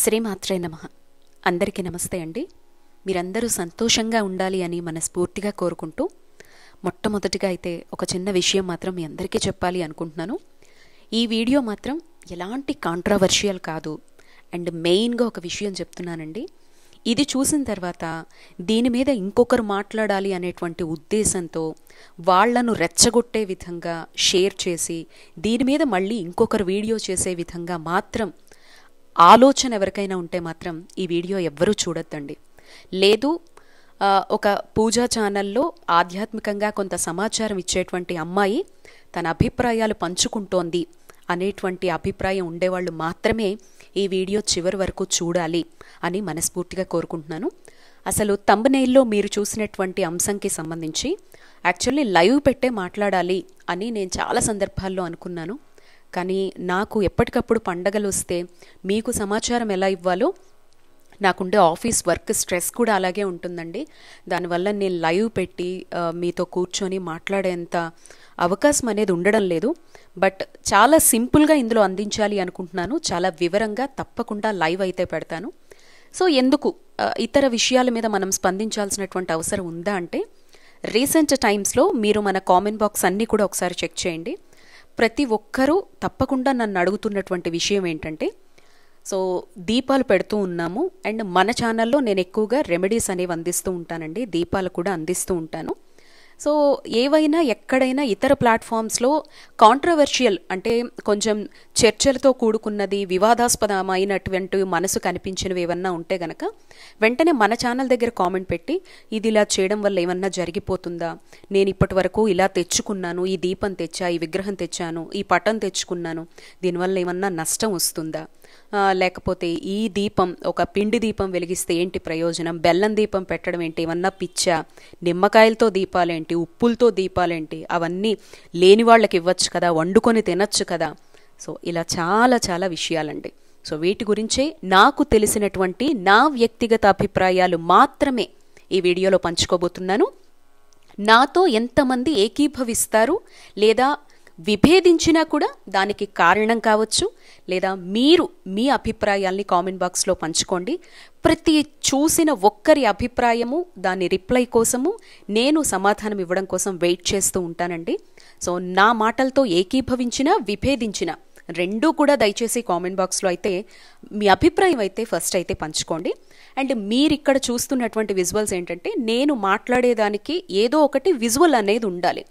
శ్రీమాత్రే నమ అందరికీ నమస్తే అండి మీరందరూ సంతోషంగా ఉండాలి అని మనస్ఫూర్తిగా కోరుకుంటూ మొట్టమొదటిగా అయితే ఒక చిన్న విషయం మాత్రం మీ అందరికీ చెప్పాలి అనుకుంటున్నాను ఈ వీడియో మాత్రం ఎలాంటి కాంట్రవర్షియల్ కాదు అండ్ మెయిన్గా ఒక విషయం చెప్తున్నానండి ఇది చూసిన తర్వాత దీని మీద ఇంకొకరు మాట్లాడాలి అనేటువంటి ఉద్దేశంతో వాళ్లను రెచ్చగొట్టే విధంగా షేర్ చేసి దీని మీద మళ్ళీ ఇంకొకరు వీడియో చేసే విధంగా మాత్రం ఆలోచన ఎవరికైనా ఉంటే మాత్రం ఈ వీడియో ఎవ్వరూ చూడొద్దండి లేదు ఒక పూజా ఛానల్లో ఆధ్యాత్మికంగా కొంత సమాచారం ఇచ్చేటువంటి అమ్మాయి తన అభిప్రాయాలు పంచుకుంటోంది అనేటువంటి అభిప్రాయం ఉండేవాళ్ళు మాత్రమే ఈ వీడియో చివరి వరకు చూడాలి అని మనస్ఫూర్తిగా కోరుకుంటున్నాను అసలు తంబనేల్లో మీరు చూసినటువంటి అంశంకి సంబంధించి యాక్చువల్లీ లైవ్ పెట్టే మాట్లాడాలి అని నేను చాలా సందర్భాల్లో అనుకున్నాను కానీ నాకు ఎప్పటికప్పుడు పండగలు వస్తే మీకు సమాచారం ఎలా ఇవ్వాలో నాకుండే ఆఫీస్ వర్క్ స్ట్రెస్ కూడా అలాగే ఉంటుందండి దానివల్ల నేను లైవ్ పెట్టి మీతో కూర్చొని మాట్లాడేంత అవకాశం అనేది ఉండడం లేదు బట్ చాలా సింపుల్గా ఇందులో అందించాలి అనుకుంటున్నాను చాలా వివరంగా తప్పకుండా లైవ్ అయితే పెడతాను సో ఎందుకు ఇతర విషయాల మీద మనం స్పందించాల్సినటువంటి అవసరం ఉందా అంటే రీసెంట్ టైమ్స్లో మీరు మన కామెంట్ బాక్స్ అన్నీ కూడా ఒకసారి చెక్ చేయండి ప్రతి ఒక్కరూ తప్పకుండా నన్ను అడుగుతున్నటువంటి విషయం ఏంటంటే సో దీపాలు పెడుతూ ఉన్నాము అండ్ మన ఛానల్లో నేను ఎక్కువగా రెమెడీస్ అనేవి అందిస్తూ ఉంటానండి దీపాలు కూడా అందిస్తూ ఉంటాను సో ఏవైనా ఎక్కడైనా ఇతర ప్లాట్ఫామ్స్లో కాంట్రవర్షియల్ అంటే కొంచెం చర్చలతో కూడుకున్నది వివాదాస్పదమైనటువంటి మనసు కనిపించినవి ఏమన్నా ఉంటే గనక వెంటనే మన ఛానల్ దగ్గర కామెంట్ పెట్టి ఇది ఇలా చేయడం వల్ల ఏమన్నా జరిగిపోతుందా నేను ఇప్పటి వరకు ఇలా తెచ్చుకున్నాను ఈ దీపం తెచ్చా ఈ విగ్రహం తెచ్చాను ఈ పటం తెచ్చుకున్నాను దీనివల్ల ఏమన్నా నష్టం వస్తుందా లేకపోతే ఈ దీపం ఒక పిండి దీపం వెలిగిస్తే ఏంటి ప్రయోజనం బెల్లం దీపం పెట్టడం ఏంటి ఏమన్నా పిచ్చ నిమ్మకాయలతో దీపాలేంటి ఉప్పులతో దీపాలేంటి అవన్నీ లేని వాళ్ళకి ఇవ్వచ్చు కదా వండుకొని తినచ్చు కదా సో ఇలా చాలా చాలా విషయాలండి సో వీటి గురించే నాకు తెలిసినటువంటి నా వ్యక్తిగత అభిప్రాయాలు మాత్రమే ఈ వీడియోలో పంచుకోబోతున్నాను నాతో ఎంతమంది ఏకీభవిస్తారు లేదా విభేదించినా కూడా దానికి కారణం కావచ్చు లేదా మీరు మీ అభిప్రాయాల్ని కామెంట్ బాక్స్లో పంచుకోండి ప్రతి చూసిన ఒక్కరి అభిప్రాయము దాని రిప్లై కోసము నేను సమాధానం ఇవ్వడం కోసం వెయిట్ చేస్తూ ఉంటానండి సో నా మాటలతో ఏకీభవించినా విభేదించిన రెండూ కూడా దయచేసి కామెంట్ బాక్స్లో అయితే మీ అభిప్రాయం అయితే ఫస్ట్ అయితే పంచుకోండి అండ్ మీరు ఇక్కడ చూస్తున్నటువంటి విజువల్స్ ఏంటంటే నేను మాట్లాడేదానికి ఏదో ఒకటి విజువల్ అనేది ఉండాలి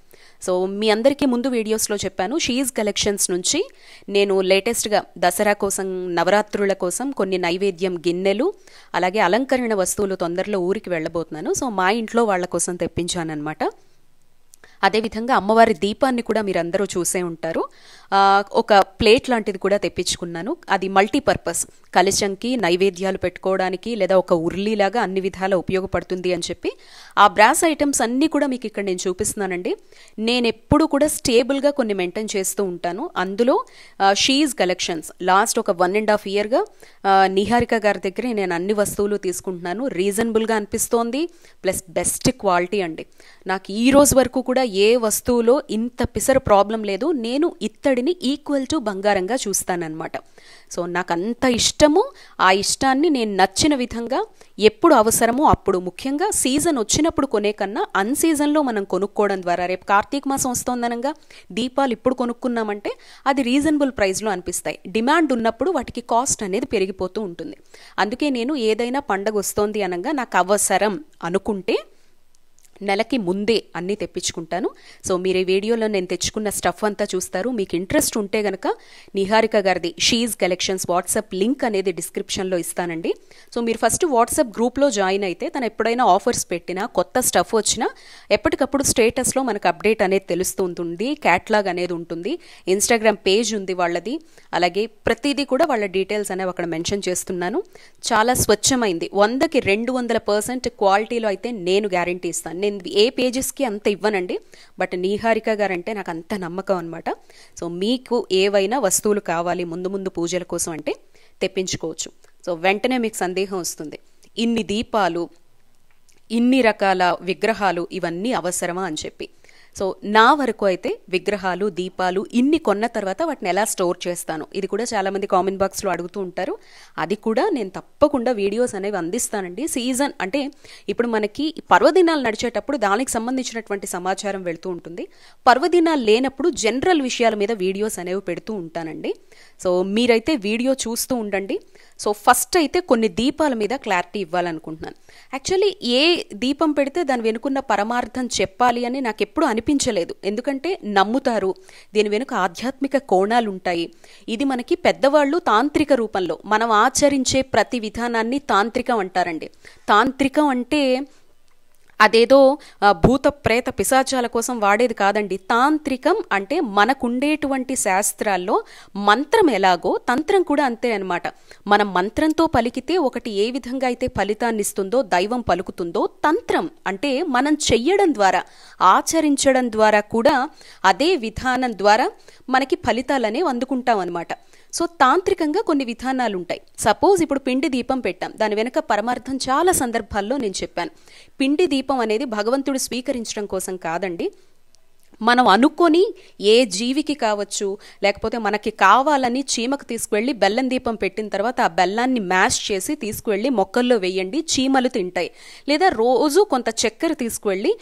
సో మీ అందరికీ ముందు వీడియోస్లో చెప్పాను షీజ్ కలెక్షన్స్ నుంచి నేను లేటెస్ట్గా దసరా కోసం నవరాత్రుల కోసం కొన్ని నైవేద్యం గిన్నెలు అలాగే అలంకరణ వస్తువులు తొందరలో ఊరికి వెళ్ళబోతున్నాను సో మా ఇంట్లో వాళ్ళ కోసం తెప్పించానమాట అదేవిధంగా అమ్మవారి దీపాన్ని కూడా మీరందరూ చూసే ఉంటారు ఒక ప్లేట్ లాంటిది కూడా తెప్పించుకున్నాను అది మల్టీపర్పస్ కలశంకి నైవేద్యాలు పెట్టుకోవడానికి లేదా ఒక ఉర్లీలాగా అన్ని విధాలా ఉపయోగపడుతుంది అని చెప్పి ఆ బ్రాస్ ఐటమ్స్ అన్నీ కూడా మీకు ఇక్కడ నేను చూపిస్తున్నానండి నేను ఎప్పుడు కూడా స్టేబుల్గా కొన్ని మెయింటైన్ చేస్తూ ఉంటాను అందులో షీజ్ కలెక్షన్స్ లాస్ట్ ఒక వన్ అండ్ హాఫ్ ఇయర్గా నిహారిక గారి దగ్గర నేను అన్ని వస్తువులు తీసుకుంటున్నాను రీజనబుల్గా అనిపిస్తోంది ప్లస్ బెస్ట్ క్వాలిటీ అండి నాకు ఈ రోజు వరకు కూడా ఏ వస్తువులో ఇంత పిసర ప్రాబ్లం లేదు నేను ఇత్తడిని ఈక్వల్ టు బంగారంగా చూస్తానన్నమాట సో నాకు అంత ఇష్టం ఇష్టమో ఆ ఇష్టాన్ని నేను నచ్చిన విధంగా ఎప్పుడు అవసరమో అప్పుడు ముఖ్యంగా సీజన్ వచ్చినప్పుడు కొనే కన్నా సీజన్లో మనం కొనుక్కోవడం ద్వారా రేపు కార్తీక మాసం వస్తోందనగా దీపాలు ఇప్పుడు కొనుక్కున్నామంటే అది రీజనబుల్ ప్రైస్లో అనిపిస్తాయి డిమాండ్ ఉన్నప్పుడు వాటికి కాస్ట్ అనేది పెరిగిపోతూ ఉంటుంది అందుకే నేను ఏదైనా పండగ వస్తోంది అనగా నాకు అవసరం అనుకుంటే నెలకి ముందే అన్నీ తెప్పించుకుంటాను సో మీరు ఈ వీడియోలో నేను తెచ్చుకున్న స్టఫ్ అంతా చూస్తారు మీకు ఇంట్రెస్ట్ ఉంటే గనక నిహారిక గారిది షీజ్ కలెక్షన్స్ వాట్సాప్ లింక్ అనేది డిస్క్రిప్షన్లో ఇస్తానండి సో మీరు ఫస్ట్ వాట్సాప్ గ్రూప్లో జాయిన్ అయితే తను ఎప్పుడైనా ఆఫర్స్ పెట్టినా కొత్త స్టఫ్ వచ్చినా ఎప్పటికప్పుడు స్టేటస్లో మనకు అప్డేట్ అనేది తెలుస్తూ ఉంటుంది క్యాట్లాగ్ అనేది ఉంటుంది ఇన్స్టాగ్రామ్ పేజ్ ఉంది వాళ్ళది అలాగే ప్రతిదీ కూడా వాళ్ళ డీటెయిల్స్ అనేవి అక్కడ మెన్షన్ చేస్తున్నాను చాలా స్వచ్ఛమైంది వందకి రెండు వందల పర్సెంట్ క్వాలిటీలో అయితే నేను గ్యారంటీ ఇస్తాను నేను ఏ పేజెస్కి అంత ఇవ్వనండి బట్ నీహారిక గారంటే నాకు అంత నమ్మకం అనమాట సో మీకు ఏవైనా వస్తువులు కావాలి ముందు ముందు పూజల కోసం అంటే తెప్పించుకోవచ్చు సో వెంటనే మీకు సందేహం వస్తుంది ఇన్ని దీపాలు ఇన్ని రకాల విగ్రహాలు ఇవన్నీ అవసరమా అని చెప్పి సో నా వరకు అయితే విగ్రహాలు దీపాలు ఇన్ని కొన్న తర్వాత వాటిని ఎలా స్టోర్ చేస్తాను ఇది కూడా చాలామంది కామెంట్ బాక్స్లో అడుగుతూ ఉంటారు అది కూడా నేను తప్పకుండా వీడియోస్ అనేవి అందిస్తానండి సీజన్ అంటే ఇప్పుడు మనకి పర్వదినాలు నడిచేటప్పుడు దానికి సంబంధించినటువంటి సమాచారం వెళుతూ ఉంటుంది పర్వదినాలు లేనప్పుడు జనరల్ విషయాల మీద వీడియోస్ అనేవి పెడుతూ ఉంటానండి సో మీరైతే వీడియో చూస్తూ ఉండండి సో ఫస్ట్ అయితే కొన్ని దీపాల మీద క్లారిటీ ఇవ్వాలనుకుంటున్నాను యాక్చువల్లీ ఏ దీపం పెడితే దాని వెనుకున్న పరమార్థం చెప్పాలి అని నాకు ఎప్పుడూ అనిపించలేదు ఎందుకంటే నమ్ముతారు దీని వెనుక ఆధ్యాత్మిక కోణాలు ఉంటాయి ఇది మనకి పెద్దవాళ్ళు తాంత్రిక రూపంలో మనం ఆచరించే ప్రతి విధానాన్ని తాంత్రికం అంటారండి తాంత్రికం అంటే అదేదో భూత ప్రేత పిశాచాల కోసం వాడేది కాదండి తాంత్రికం అంటే మనకుండేటువంటి శాస్త్రాల్లో మంత్రం ఎలాగో తంత్రం కూడా అంతే అనమాట మనం మంత్రంతో పలికితే ఒకటి ఏ విధంగా అయితే ఫలితాన్ని ఇస్తుందో దైవం పలుకుతుందో తంత్రం అంటే మనం చెయ్యడం ద్వారా ఆచరించడం ద్వారా కూడా అదే విధానం ద్వారా మనకి ఫలితాలనే అందుకుంటాం అనమాట సో తాంత్రికంగా కొన్ని విధానాలు ఉంటాయి సపోజ్ ఇప్పుడు పిండి దీపం పెట్టాం దాని వెనుక పరమార్థం చాలా సందర్భాల్లో నేను చెప్పాను పిండి దీపం అనేది భగవంతుడు స్వీకరించడం కోసం కాదండి మనం అనుకొని ఏ జీవికి కావచ్చు లేకపోతే మనకి కావాలని చీమకు తీసుకువెళ్ళి బెల్లం దీపం పెట్టిన తర్వాత ఆ బెల్లాన్ని మ్యాష్ చేసి తీసుకువెళ్ళి మొక్కల్లో వేయండి చీమలు తింటాయి లేదా రోజు కొంత చక్కెర తీసుకువెళ్ళి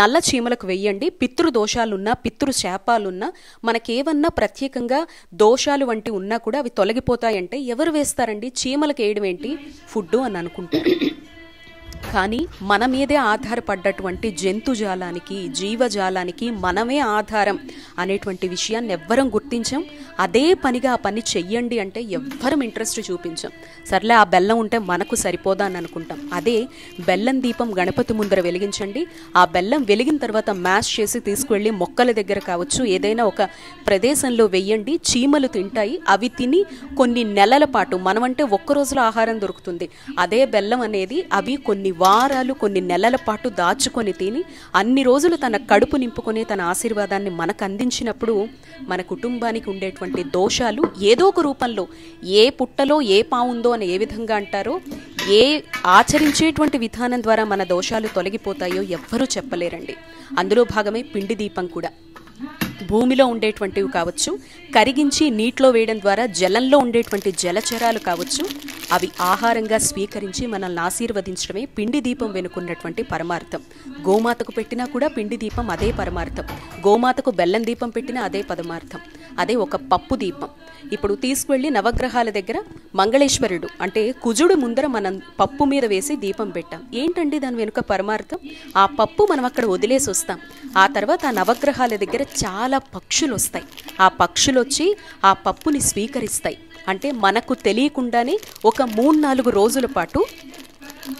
నల్ల చీమలకు వేయండి పితృదోషాలున్నా పితృ శాపాలున్నా మనకేవన్నా ప్రత్యేకంగా దోషాలు వంటి ఉన్నా కూడా అవి తొలగిపోతాయంటే ఎవరు వేస్తారండి చీమలకు వేయడం ఏంటి ఫుడ్ అని అనుకుంటారు కానీ మన మీదే ఆధారపడ్డటువంటి జంతుజాలానికి జీవజాలానికి మనమే ఆధారం అనేటువంటి విషయాన్ని ఎవ్వరం గుర్తించాం అదే పనిగా ఆ పని చెయ్యండి అంటే ఎవ్వరం ఇంట్రెస్ట్ చూపించాం సర్లే ఆ బెల్లం ఉంటే మనకు సరిపోదా అని అనుకుంటాం అదే బెల్లం దీపం గణపతి ముందర వెలిగించండి ఆ బెల్లం వెలిగిన తర్వాత మ్యాష్ చేసి తీసుకువెళ్ళి మొక్కల దగ్గర కావచ్చు ఏదైనా ఒక ప్రదేశంలో వెయ్యండి చీమలు తింటాయి అవి తిని కొన్ని నెలల పాటు మనమంటే ఒక్క ఆహారం దొరుకుతుంది అదే బెల్లం అనేది అవి కొన్ని కొన్ని వారాలు కొన్ని నెలల పాటు దాచుకొని తిని అన్ని రోజులు తన కడుపు నింపుకొని తన ఆశీర్వాదాన్ని మనకు అందించినప్పుడు మన కుటుంబానికి ఉండేటువంటి దోషాలు ఏదో ఒక రూపంలో ఏ పుట్టలో ఏ పావుందో అని ఏ విధంగా అంటారో ఏ ఆచరించేటువంటి విధానం ద్వారా మన దోషాలు తొలగిపోతాయో ఎవ్వరూ చెప్పలేరండి అందులో భాగమే పిండి దీపం కూడా భూమిలో ఉండేటువంటివి కావచ్చు కరిగించి నీటిలో వేయడం ద్వారా జలంలో ఉండేటువంటి జలచరాలు కావచ్చు అవి ఆహారంగా స్వీకరించి మనల్ని ఆశీర్వదించడమే పిండి దీపం వెనుకున్నటువంటి పరమార్థం గోమాతకు పెట్టినా కూడా పిండి దీపం అదే పరమార్థం గోమాతకు బెల్లం దీపం పెట్టినా అదే పరమార్థం అదే ఒక పప్పు దీపం ఇప్పుడు తీసుకువెళ్ళి నవగ్రహాల దగ్గర మంగళేశ్వరుడు అంటే కుజుడు ముందర మనం పప్పు మీద వేసి దీపం పెట్టాం ఏంటండి దాని వెనుక పరమార్థం ఆ పప్పు మనం అక్కడ వదిలేసి వస్తాం ఆ తర్వాత ఆ నవగ్రహాల దగ్గర చాలా పక్షులు వస్తాయి ఆ పక్షులు వచ్చి ఆ పప్పుని స్వీకరిస్తాయి అంటే మనకు తెలియకుండానే ఒక మూడు నాలుగు రోజుల పాటు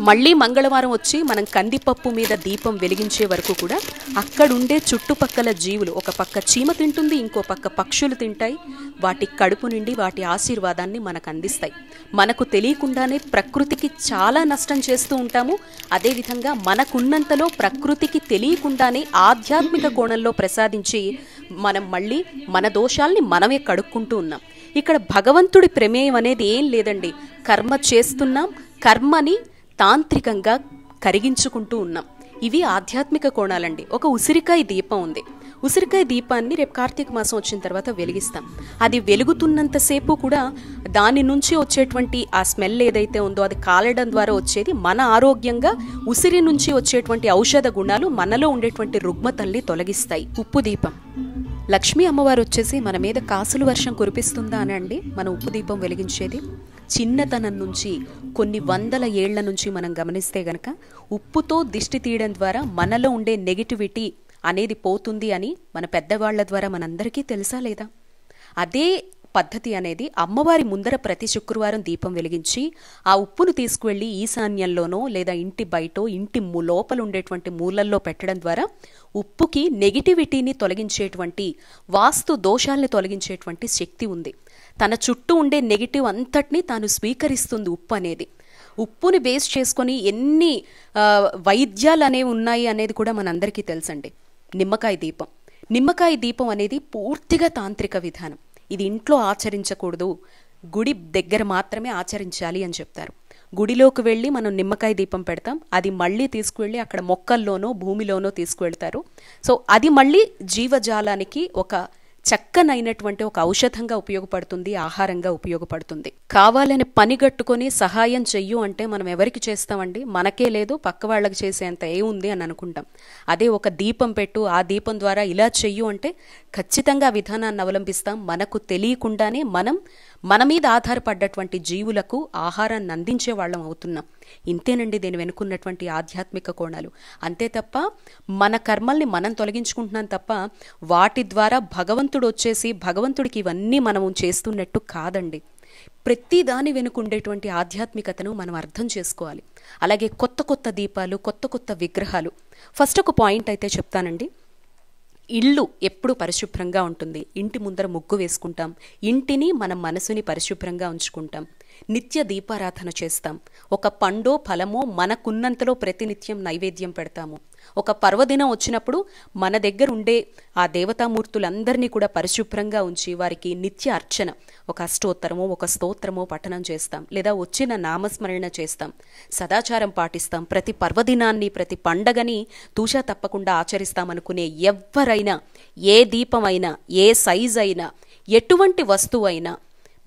మళ్ళీ మంగళవారం వచ్చి మనం కందిపప్పు మీద దీపం వెలిగించే వరకు కూడా అక్కడుండే చుట్టుపక్కల జీవులు ఒక పక్క చీమ తింటుంది ఇంకో పక్క పక్షులు తింటాయి వాటి కడుపు నుండి వాటి ఆశీర్వాదాన్ని మనకు అందిస్తాయి మనకు తెలియకుండానే ప్రకృతికి చాలా నష్టం చేస్తూ ఉంటాము అదేవిధంగా మనకున్నంతలో ప్రకృతికి తెలియకుండానే ఆధ్యాత్మిక కోణంలో ప్రసాదించి మనం మళ్ళీ మన దోషాల్ని మనమే కడుక్కుంటూ ఉన్నాం ఇక్కడ భగవంతుడి ప్రమేయం అనేది ఏం లేదండి కర్మ చేస్తున్నాం కర్మని తాంత్రికంగా కరిగించుకుంటూ ఉన్నాం ఇవి ఆధ్యాత్మిక కోణాలండి ఒక ఉసిరికాయ దీపం ఉంది ఉసిరికాయ దీపాన్ని రేపు కార్తీక మాసం వచ్చిన తర్వాత వెలిగిస్తాం అది వెలుగుతున్నంతసేపు కూడా దాని నుంచి వచ్చేటువంటి ఆ స్మెల్ ఏదైతే ఉందో అది కాలడం ద్వారా వచ్చేది మన ఆరోగ్యంగా ఉసిరి నుంచి వచ్చేటువంటి ఔషధ గుణాలు మనలో ఉండేటువంటి రుగ్మతల్ని తొలగిస్తాయి ఉప్పు దీపం లక్ష్మీ అమ్మవారు వచ్చేసి మన మీద కాసులు వర్షం కురిపిస్తుందా అనండి మన ఉప్పు దీపం వెలిగించేది చిన్నతనం నుంచి కొన్ని వందల ఏళ్ల నుంచి మనం గమనిస్తే గనక ఉప్పుతో దిష్టి తీయడం ద్వారా మనలో ఉండే నెగిటివిటీ అనేది పోతుంది అని మన పెద్దవాళ్ల ద్వారా మనందరికీ తెలుసా లేదా అదే పద్ధతి అనేది అమ్మవారి ముందర ప్రతి శుక్రవారం దీపం వెలిగించి ఆ ఉప్పును తీసుకువెళ్ళి ఈశాన్యంలోనో లేదా ఇంటి బయటో ఇంటి లోపల ఉండేటువంటి మూలల్లో పెట్టడం ద్వారా ఉప్పుకి నెగిటివిటీని తొలగించేటువంటి వాస్తు దోషాల్ని తొలగించేటువంటి శక్తి ఉంది తన చుట్టూ ఉండే నెగిటివ్ అంతటిని తాను స్వీకరిస్తుంది ఉప్పు అనేది ఉప్పుని బేస్ చేసుకొని ఎన్ని వైద్యాలు అనేవి ఉన్నాయి అనేది కూడా మనందరికీ తెలుసండి నిమ్మకాయ దీపం నిమ్మకాయ దీపం అనేది పూర్తిగా తాంత్రిక విధానం ఇది ఇంట్లో ఆచరించకూడదు గుడి దగ్గర మాత్రమే ఆచరించాలి అని చెప్తారు గుడిలోకి వెళ్ళి మనం నిమ్మకాయ దీపం పెడతాం అది మళ్ళీ తీసుకువెళ్ళి అక్కడ మొక్కల్లోనో భూమిలోనో తీసుకువెళ్తారు సో అది మళ్ళీ జీవజాలానికి ఒక చక్కనైనటువంటి ఒక ఔషధంగా ఉపయోగపడుతుంది ఆహారంగా ఉపయోగపడుతుంది కావాలని పనిగట్టుకొని సహాయం చెయ్యు అంటే మనం ఎవరికి చేస్తామండి మనకే లేదు పక్క వాళ్ళకి చేసేంత ఏముంది అని అనుకుంటాం అదే ఒక దీపం పెట్టు ఆ దీపం ద్వారా ఇలా చెయ్యు అంటే ఖచ్చితంగా విధానాన్ని అవలంబిస్తాం మనకు తెలియకుండానే మనం మన మీద ఆధారపడ్డటువంటి జీవులకు ఆహారాన్ని అందించే వాళ్ళం అవుతున్నాం ఇంతేనండి దీని వెనుకున్నటువంటి ఆధ్యాత్మిక కోణాలు అంతే తప్ప మన కర్మల్ని మనం తొలగించుకుంటున్నాం తప్ప వాటి ద్వారా భగవంతుడు వచ్చేసి భగవంతుడికి ఇవన్నీ మనం చేస్తున్నట్టు కాదండి ప్రతి దాని వెనుకుండేటువంటి ఆధ్యాత్మికతను మనం అర్థం చేసుకోవాలి అలాగే కొత్త కొత్త దీపాలు కొత్త కొత్త విగ్రహాలు ఫస్ట్ ఒక పాయింట్ అయితే చెప్తానండి ఇల్లు ఎప్పుడు పరిశుభ్రంగా ఉంటుంది ఇంటి ముందర ముగ్గు వేసుకుంటాం ఇంటిని మన మనసుని పరిశుభ్రంగా ఉంచుకుంటాం నిత్య దీపారాధన చేస్తాం ఒక పండో ఫలమో మనకున్నంతలో ప్రతినిత్యం నైవేద్యం పెడతాము ఒక పర్వదినం వచ్చినప్పుడు మన దగ్గర ఉండే ఆ దేవతామూర్తులందరినీ కూడా పరిశుభ్రంగా ఉంచి వారికి నిత్య అర్చన ఒక అష్టోత్తరమో ఒక స్తోత్రమో పఠనం చేస్తాం లేదా వచ్చిన నామస్మరణ చేస్తాం సదాచారం పాటిస్తాం ప్రతి పర్వదినాన్ని ప్రతి పండగని తూషా తప్పకుండా ఆచరిస్తామనుకునే ఎవ్వరైనా ఏ దీపమైనా ఏ సైజ్ అయినా ఎటువంటి వస్తువు అయినా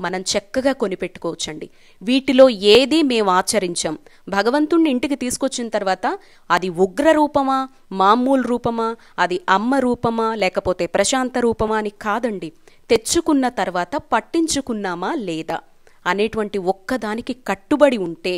మనం చక్కగా కొనిపెట్టుకోవచ్చండి వీటిలో ఏది మేము ఆచరించాం భగవంతుణ్ణి ఇంటికి తీసుకొచ్చిన తర్వాత అది ఉగ్ర రూపమా మామూలు రూపమా అది అమ్మ రూపమా లేకపోతే ప్రశాంత రూపమా అని కాదండి తెచ్చుకున్న తర్వాత పట్టించుకున్నామా లేదా అనేటువంటి ఒక్కదానికి కట్టుబడి ఉంటే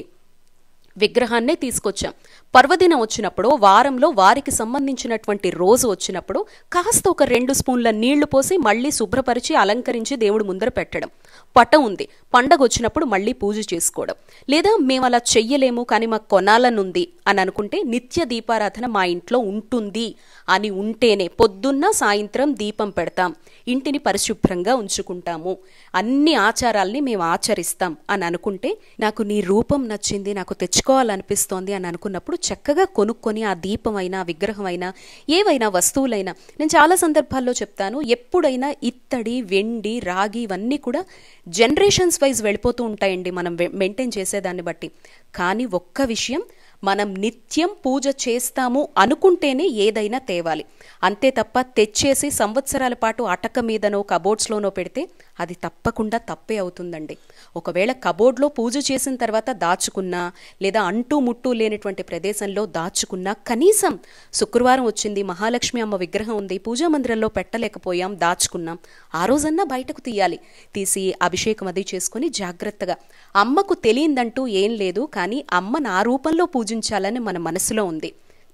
విగ్రహాన్నే తీసుకొచ్చాం పర్వదినం వచ్చినప్పుడు వారంలో వారికి సంబంధించినటువంటి రోజు వచ్చినప్పుడు కాస్త ఒక రెండు స్పూన్ల నీళ్లు పోసి మళ్ళీ శుభ్రపరిచి అలంకరించి దేవుడు ముందర పెట్టడం పట ఉంది పండగ వచ్చినప్పుడు మళ్ళీ పూజ చేసుకోవడం లేదా మేము అలా చెయ్యలేము కానీ మాకు కొనాలనుంది అని అనుకుంటే నిత్య దీపారాధన మా ఇంట్లో ఉంటుంది అని ఉంటేనే పొద్దున్న సాయంత్రం దీపం పెడతాం ఇంటిని పరిశుభ్రంగా ఉంచుకుంటాము అన్ని ఆచారాల్ని మేము ఆచరిస్తాం అని అనుకుంటే నాకు నీ రూపం నచ్చింది నాకు తెచ్చుకోవాలనిపిస్తోంది అని అనుకున్నప్పుడు చక్కగా కొనుక్కొని ఆ దీపమైనా విగ్రహమైనా ఏవైనా వస్తువులైనా నేను చాలా సందర్భాల్లో చెప్తాను ఎప్పుడైనా ఇత్తడి వెండి రాగి ఇవన్నీ కూడా జనరేషన్స్ వైజ్ వెళ్ళిపోతూ ఉంటాయండి మనం మెయింటైన్ చేసేదాన్ని బట్టి కానీ ఒక్క విషయం మనం నిత్యం పూజ చేస్తాము అనుకుంటేనే ఏదైనా తేవాలి అంతే తప్ప తెచ్చేసి సంవత్సరాల పాటు అటక మీదనో కబోర్డ్స్లోనో పెడితే అది తప్పకుండా తప్పే అవుతుందండి ఒకవేళ కబోర్డ్లో పూజ చేసిన తర్వాత దాచుకున్నా లేదా అంటూ ముట్టూ లేనటువంటి ప్రదేశంలో దాచుకున్నా కనీసం శుక్రవారం వచ్చింది మహాలక్ష్మి అమ్మ విగ్రహం ఉంది పూజా మందిరంలో పెట్టలేకపోయాం దాచుకున్నాం ఆ రోజన్నా బయటకు తీయాలి తీసి అభిషేకం అది చేసుకుని జాగ్రత్తగా అమ్మకు తెలియందంటూ ఏం లేదు కానీ అమ్మ నా రూపంలో పూజ పూజించాలని మన మనసులో ఉంది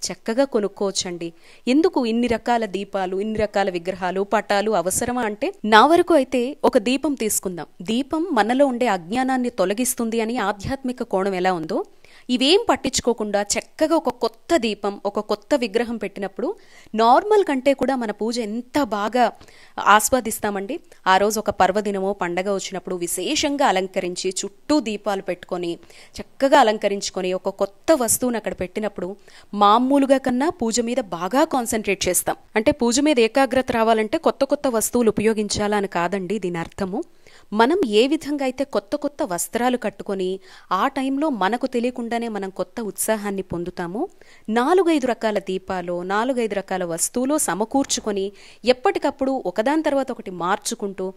చక్కగా కొనుక్కోవచ్చండి ఎందుకు ఇన్ని రకాల దీపాలు ఇన్ని రకాల విగ్రహాలు పటాలు అవసరమా అంటే నా వరకు అయితే ఒక దీపం తీసుకుందాం దీపం మనలో ఉండే అజ్ఞానాన్ని తొలగిస్తుంది అని ఆధ్యాత్మిక కోణం ఎలా ఉందో ఇవేం పట్టించుకోకుండా చక్కగా ఒక కొత్త దీపం ఒక కొత్త విగ్రహం పెట్టినప్పుడు నార్మల్ కంటే కూడా మన పూజ ఎంత బాగా ఆస్వాదిస్తామండి ఆ రోజు ఒక పర్వదినమో పండగ వచ్చినప్పుడు విశేషంగా అలంకరించి చుట్టూ దీపాలు పెట్టుకొని చక్కగా అలంకరించుకొని ఒక కొత్త వస్తువును అక్కడ పెట్టినప్పుడు మామూలుగా కన్నా పూజ మీద బాగా కాన్సన్ట్రేట్ చేస్తాం అంటే పూజ మీద ఏకాగ్రత రావాలంటే కొత్త కొత్త వస్తువులు ఉపయోగించాలని కాదండి దీని అర్థము మనం ఏ విధంగా అయితే కొత్త కొత్త వస్త్రాలు కట్టుకొని ఆ టైంలో మనకు తెలియకుండానే మనం కొత్త ఉత్సాహాన్ని పొందుతామో నాలుగైదు రకాల దీపాలు నాలుగైదు రకాల వస్తువులు సమకూర్చుకొని ఎప్పటికప్పుడు ఒకదాని తర్వాత ఒకటి మార్చుకుంటూ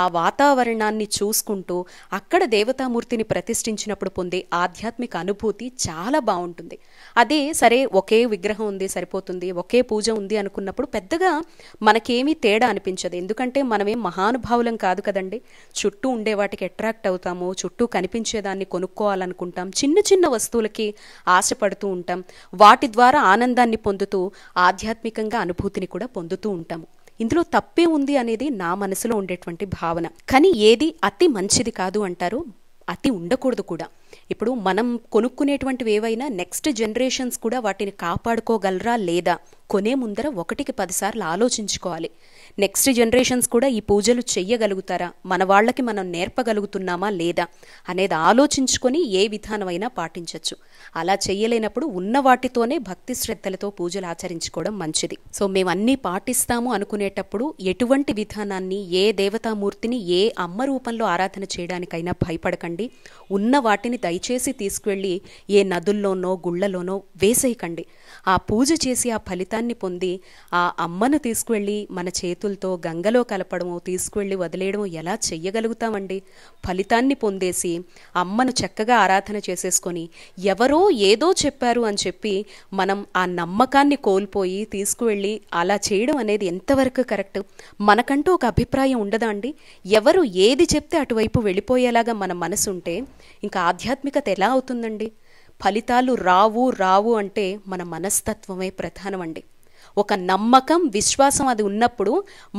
ఆ వాతావరణాన్ని చూసుకుంటూ అక్కడ దేవతామూర్తిని ప్రతిష్ఠించినప్పుడు పొందే ఆధ్యాత్మిక అనుభూతి చాలా బాగుంటుంది అదే సరే ఒకే విగ్రహం ఉంది సరిపోతుంది ఒకే పూజ ఉంది అనుకున్నప్పుడు పెద్దగా మనకేమీ తేడా అనిపించదు ఎందుకంటే మనమేం మహానుభావులం కాదు కదండి చుట్టూ ఉండే వాటికి అట్రాక్ట్ అవుతాము చుట్టూ కనిపించేదాన్ని కొనుక్కోవాలనుకుంటాం చిన్న చిన్న వస్తువులకి ఆశపడుతూ ఉంటాం వాటి ద్వారా ఆనందాన్ని పొందుతూ ఆధ్యాత్మికంగా అనుభూతిని కూడా పొందుతూ ఉంటాము ఇందులో తప్పే ఉంది అనేది నా మనసులో ఉండేటువంటి భావన కానీ ఏది అతి మంచిది కాదు అంటారు అతి ఉండకూడదు కూడా ఇప్పుడు మనం కొనుక్కునేటువంటివి ఏవైనా నెక్స్ట్ జనరేషన్స్ కూడా వాటిని కాపాడుకోగలరా లేదా కొనే ముందర ఒకటికి పదిసార్లు ఆలోచించుకోవాలి నెక్స్ట్ జనరేషన్స్ కూడా ఈ పూజలు చెయ్యగలుగుతారా మన వాళ్ళకి మనం నేర్పగలుగుతున్నామా లేదా అనేది ఆలోచించుకొని ఏ విధానమైనా పాటించవచ్చు అలా చేయలేనప్పుడు ఉన్న వాటితోనే భక్తి శ్రద్ధలతో పూజలు ఆచరించుకోవడం మంచిది సో మేము అన్నీ పాటిస్తాము అనుకునేటప్పుడు ఎటువంటి విధానాన్ని ఏ దేవతామూర్తిని ఏ అమ్మ రూపంలో ఆరాధన చేయడానికైనా భయపడకండి ఉన్న వాటిని దయచేసి తీసుకువెళ్ళి ఏ నదుల్లోనో గుళ్లలోనో వేసేయకండి ఆ పూజ చేసి ఆ ఫలితాన్ని పొంది ఆ అమ్మను తీసుకువెళ్ళి మన చేతులతో గంగలో కలపడము తీసుకువెళ్ళి వదిలేయడము ఎలా చెయ్యగలుగుతామండి ఫలితాన్ని పొందేసి అమ్మను చక్కగా ఆరాధన చేసేసుకొని ఎవరో ఏదో చెప్పారు అని చెప్పి మనం ఆ నమ్మకాన్ని కోల్పోయి తీసుకువెళ్ళి అలా చేయడం అనేది ఎంతవరకు కరెక్ట్ మనకంటూ ఒక అభిప్రాయం ఉండదా అండి ఎవరు ఏది చెప్తే అటువైపు వెళ్ళిపోయేలాగా మన మనసు ఉంటే ఇంకా ఆధ్యాత్మికత ఎలా అవుతుందండి ఫలితాలు రావు రావు అంటే మన మనస్తత్వమే ప్రధానమండి ఒక నమ్మకం విశ్వాసం అది ఉన్నప్పుడు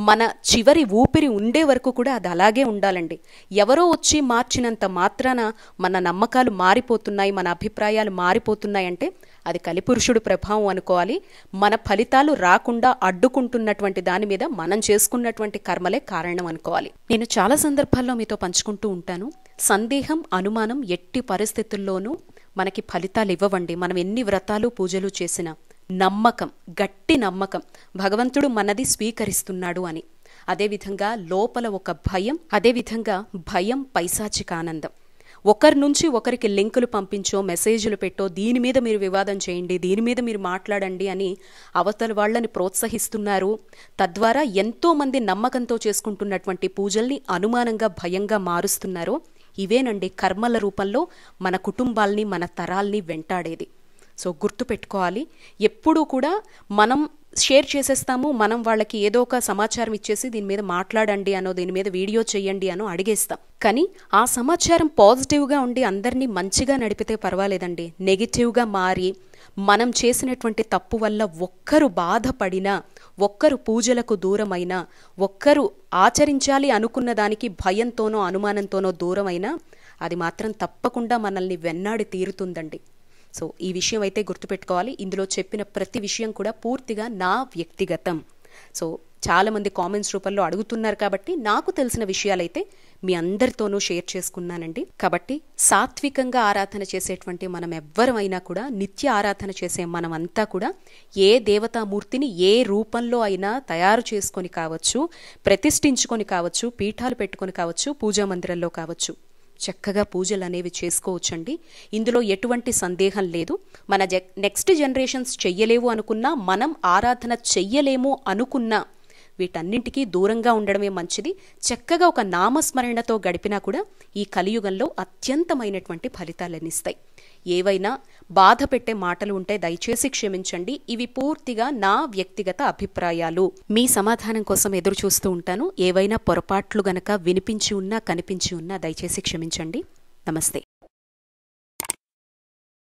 మన చివరి ఊపిరి ఉండే వరకు కూడా అది అలాగే ఉండాలండి ఎవరో వచ్చి మార్చినంత మాత్రాన మన నమ్మకాలు మారిపోతున్నాయి మన అభిప్రాయాలు మారిపోతున్నాయి అంటే అది కలిపురుషుడు ప్రభావం అనుకోవాలి మన ఫలితాలు రాకుండా అడ్డుకుంటున్నటువంటి దాని మీద మనం చేసుకున్నటువంటి కర్మలే కారణం అనుకోవాలి నేను చాలా సందర్భాల్లో మీతో పంచుకుంటూ ఉంటాను సందేహం అనుమానం ఎట్టి పరిస్థితుల్లోనూ మనకి ఫలితాలు ఇవ్వవండి మనం ఎన్ని వ్రతాలు పూజలు చేసినా నమ్మకం గట్టి నమ్మకం భగవంతుడు మనది స్వీకరిస్తున్నాడు అని అదేవిధంగా లోపల ఒక భయం అదేవిధంగా భయం పైశాచిక ఆనందం ఒకరి నుంచి ఒకరికి లింకులు పంపించో మెసేజ్లు పెట్టో దీని మీద మీరు వివాదం చేయండి దీని మీద మీరు మాట్లాడండి అని అవతల వాళ్ళని ప్రోత్సహిస్తున్నారు తద్వారా ఎంతోమంది నమ్మకంతో చేసుకుంటున్నటువంటి పూజల్ని అనుమానంగా భయంగా మారుస్తున్నారు ఇవేనండి కర్మల రూపంలో మన కుటుంబాల్ని మన తరాల్ని వెంటాడేది సో గుర్తు పెట్టుకోవాలి ఎప్పుడూ కూడా మనం షేర్ చేసేస్తాము మనం వాళ్ళకి ఏదో ఒక సమాచారం ఇచ్చేసి దీని మీద మాట్లాడండి అనో దీని మీద వీడియో చేయండి అనో అడిగేస్తాం కానీ ఆ సమాచారం పాజిటివ్గా ఉండి అందరినీ మంచిగా నడిపితే పర్వాలేదండి నెగిటివ్గా మారి మనం చేసినటువంటి తప్పు వల్ల ఒక్కరు బాధపడినా ఒక్కరు పూజలకు దూరమైనా ఒక్కరు ఆచరించాలి అనుకున్న దానికి భయంతోనో అనుమానంతోనో దూరమైనా అది మాత్రం తప్పకుండా మనల్ని వెన్నాడి తీరుతుందండి సో ఈ విషయం అయితే గుర్తుపెట్టుకోవాలి ఇందులో చెప్పిన ప్రతి విషయం కూడా పూర్తిగా నా వ్యక్తిగతం సో చాలామంది కామెంట్స్ రూపంలో అడుగుతున్నారు కాబట్టి నాకు తెలిసిన విషయాలైతే మీ అందరితోనూ షేర్ చేసుకున్నానండి కాబట్టి సాత్వికంగా ఆరాధన చేసేటువంటి మనం ఎవ్వరమైనా కూడా నిత్య ఆరాధన చేసే మనమంతా కూడా ఏ దేవతామూర్తిని ఏ రూపంలో అయినా తయారు చేసుకొని కావచ్చు ప్రతిష్ఠించుకొని కావచ్చు పీఠాలు పెట్టుకొని కావచ్చు పూజా మందిరంలో కావచ్చు చక్కగా పూజలు అనేవి చేసుకోవచ్చండి ఇందులో ఎటువంటి సందేహం లేదు మన నెక్స్ట్ జనరేషన్స్ చెయ్యలేవు అనుకున్నా మనం ఆరాధన చెయ్యలేము అనుకున్నా వీటన్నింటికీ దూరంగా ఉండడమే మంచిది చక్కగా ఒక నామస్మరణతో గడిపినా కూడా ఈ కలియుగంలో అత్యంతమైనటువంటి ఫలితాలనిస్తాయి ఏవైనా బాధ పెట్టే మాటలు ఉంటే దయచేసి క్షమించండి ఇవి పూర్తిగా నా వ్యక్తిగత అభిప్రాయాలు మీ సమాధానం కోసం ఎదురు చూస్తూ ఉంటాను ఏవైనా పొరపాట్లు గనక వినిపించి ఉన్నా కనిపించి ఉన్నా దయచేసి క్షమించండి నమస్తే